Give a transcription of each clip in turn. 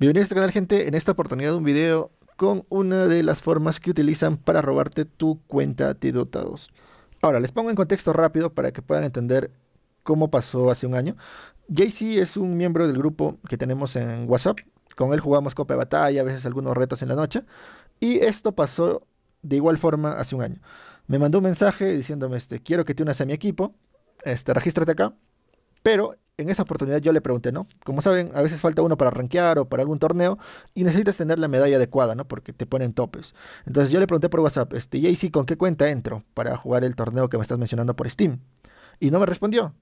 Bienvenidos a este canal, gente. En esta oportunidad un video con una de las formas que utilizan para robarte tu cuenta de dotados. Ahora, les pongo en contexto rápido para que puedan entender cómo pasó hace un año. JC es un miembro del grupo que tenemos en WhatsApp. Con él jugamos Copa de Batalla, a veces algunos retos en la noche. Y esto pasó de igual forma hace un año. Me mandó un mensaje diciéndome, este, quiero que te unas a mi equipo, este, regístrate acá. Pero en esa oportunidad yo le pregunté, ¿no? Como saben, a veces falta uno para rankear o para algún torneo y necesitas tener la medalla adecuada, ¿no? Porque te ponen topes. Entonces yo le pregunté por WhatsApp, este, sí ¿con qué cuenta entro para jugar el torneo que me estás mencionando por Steam? Y no me respondió.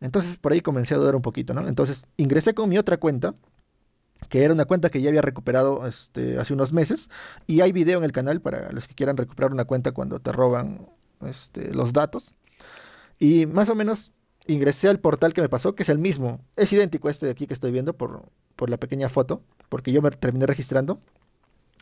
Entonces por ahí comencé a dudar un poquito, ¿no? Entonces ingresé con mi otra cuenta, que era una cuenta que ya había recuperado este, hace unos meses, y hay video en el canal para los que quieran recuperar una cuenta cuando te roban este, los datos. Y más o menos ingresé al portal que me pasó, que es el mismo. Es idéntico a este de aquí que estoy viendo por, la pequeña foto, porque yo me terminé registrando.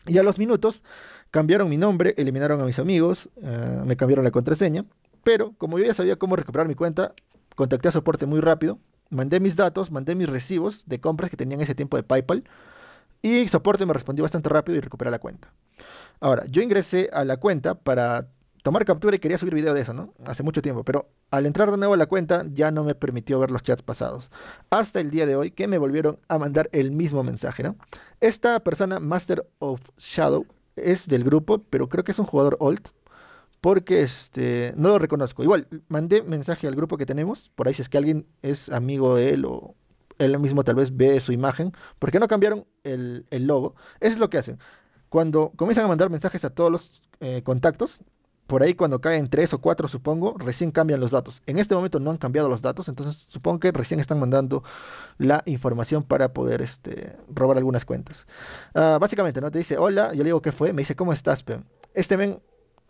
Y a los minutos cambiaron mi nombre, eliminaron a mis amigos, eh, me cambiaron la contraseña. Pero como yo ya sabía cómo recuperar mi cuenta, contacté a soporte muy rápido, mandé mis datos, mandé mis recibos de compras que tenían ese tiempo de PayPal. Y soporte me respondió bastante rápido y recuperé la cuenta. Ahora, yo ingresé a la cuenta para tomar captura y quería subir video de eso, ¿no? Hace mucho tiempo, pero al entrar de nuevo a la cuenta ya no me permitió ver los chats pasados. Hasta el día de hoy que me volvieron a mandar el mismo mensaje, ¿no? Esta persona, Master of Shadow, es del grupo, pero creo que es un jugador old. Porque este, no lo reconozco. Igual, mandé mensaje al grupo que tenemos. Por ahí si es que alguien es amigo de él o él mismo tal vez ve su imagen. Porque no cambiaron el, logo. Eso es lo que hacen. Cuando comienzan a mandar mensajes a todos los eh, contactos, por ahí cuando caen tres o cuatro, supongo, recién cambian los datos. En este momento no han cambiado los datos, entonces supongo que recién están mandando la información para poder este, robar algunas cuentas. Ah, básicamente, ¿no? Te dice, hola, yo le digo qué fue, me dice, ¿cómo estás, Este ven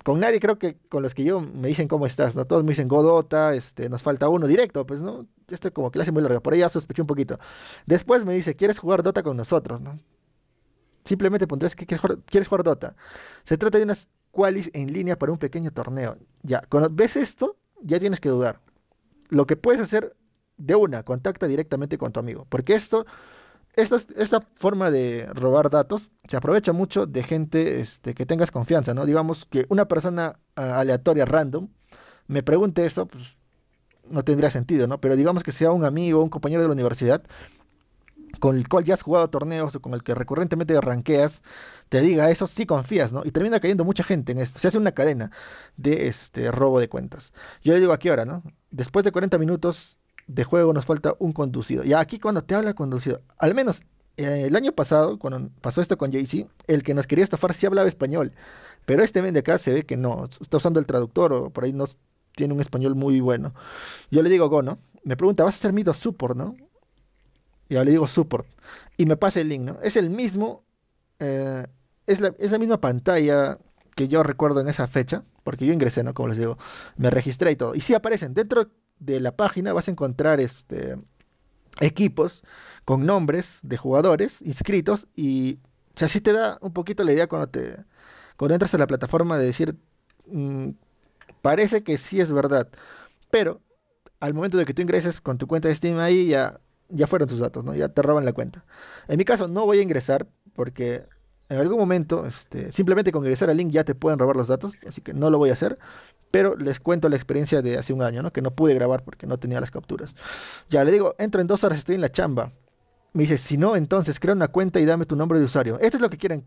con nadie creo que con los que yo me dicen cómo estás, ¿no? Todos me dicen Godota, este, nos falta uno directo, pues, ¿no? Esto como clase muy larga, por ahí ya sospeché un poquito. Después me dice, ¿quieres jugar Dota con nosotros, no? Simplemente pondrás que quieres jugar Dota. Se trata de unas ¿Cuál es en línea para un pequeño torneo. Ya, cuando ves esto, ya tienes que dudar. Lo que puedes hacer de una, contacta directamente con tu amigo, porque esto, esta forma de robar datos se aprovecha mucho de gente este, que tengas confianza, ¿no? Digamos que una persona ah, aleatoria, random, me pregunte eso, pues no tendría sentido, ¿no? Pero digamos que sea un amigo, un compañero de la universidad, con el cual ya has jugado torneos o con el que recurrentemente ranqueas, te diga eso, sí confías, ¿no? Y termina cayendo mucha gente en esto. Se hace una cadena de este robo de cuentas. Yo le digo qué hora, ¿no? Después de 40 minutos de juego nos falta un conducido. Y aquí cuando te habla conducido, al menos eh, el año pasado, cuando pasó esto con jay el que nos quería estafar sí hablaba español. Pero este men de acá se ve que no, está usando el traductor o por ahí no tiene un español muy bueno. Yo le digo, Go, ¿no? Me pregunta, ¿vas a ser mi support, no? Ya le digo support. Y me pasa el link, ¿no? Es el mismo, eh, es, la, misma pantalla que yo recuerdo en esa fecha, porque yo ingresé, ¿no? Como les digo, me registré y todo. Y sí aparecen. Dentro de la página vas a encontrar este, equipos con nombres de jugadores inscritos y o te da un poquito la idea cuando te cuando entras a la plataforma de decir mm, parece que sí es verdad, pero al momento de que tú ingreses con tu cuenta de Steam ahí ya ya fueron tus datos, ¿no? Ya te roban la cuenta. En mi caso no voy a ingresar porque en algún momento, este, simplemente con ingresar al link ya te pueden robar los datos, así que no lo voy a hacer. Pero les cuento la experiencia de hace un año, ¿no? Que no pude grabar porque no tenía las capturas. Ya le digo, entro en dos horas, estoy en la chamba. Me dice, si no, entonces crea una cuenta y dame tu nombre de usuario. Esto es lo que quieren.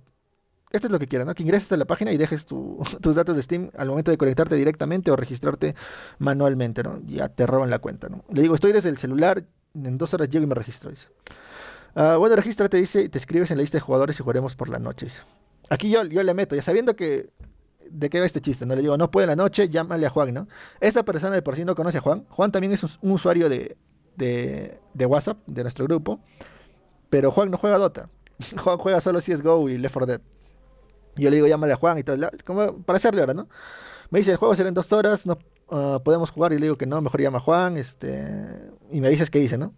Esto es lo que quieren, ¿no? Que ingreses a la página y dejes tus datos de Steam al momento de conectarte directamente o registrarte manualmente, ¿no? Ya te roban la cuenta, ¿no? Le digo, estoy desde el celular, en dos horas llego y me registro, dice. Uh, bueno, regístrate, dice, te escribes en la lista de jugadores y jugaremos por la noche, Aquí yo, le meto, ya sabiendo que de qué va este chiste, ¿no? Le digo, no puede en la noche, llámale a Juan, ¿no? Esta persona de por sí no conoce a Juan. Juan también es un, usuario de, de, WhatsApp, de nuestro grupo. Pero Juan no juega Dota. Juan juega solo CSGO y Left 4 Dead. Yo le digo, llámale a Juan y todo, como para hacerle ahora, ¿no? Me dice, el juego será en dos horas, no Ah, podemos jugar. Y le digo que no, mejor llama Juan, este, y me dices qué dice, ¿no?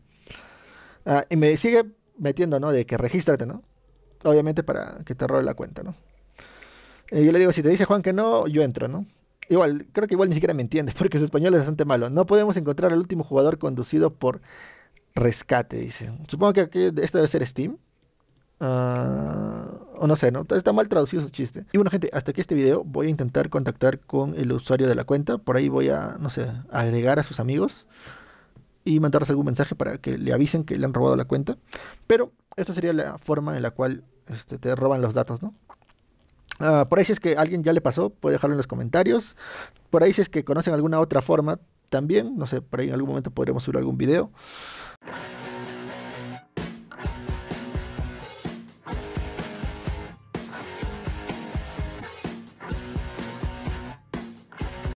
Ah, y me sigue metiendo, ¿no? De que regístrate, ¿no? Obviamente para que te robe la cuenta, ¿no? Y yo le digo, si te dice Juan que no, yo entro, ¿no? Igual, creo que igual ni siquiera me entiende, porque su español es bastante malo. No podemos encontrar al último jugador conducido por rescate, dice. Supongo que esto debe ser Steam. Ah no sé, ¿no? Está mal traducido ese chiste. Y bueno, gente, hasta aquí este video. Voy a intentar contactar con el usuario de la cuenta. Por ahí voy a, no sé, agregar a sus amigos y mandarles algún mensaje para que le avisen que le han robado la cuenta. Pero esta sería la forma en la cual este, te roban los datos, ¿no? Ah, por ahí si es que alguien ya le pasó, puede dejarlo en los comentarios. Por ahí si es que conocen alguna otra forma, también, no sé, por ahí en algún momento podremos subir algún video.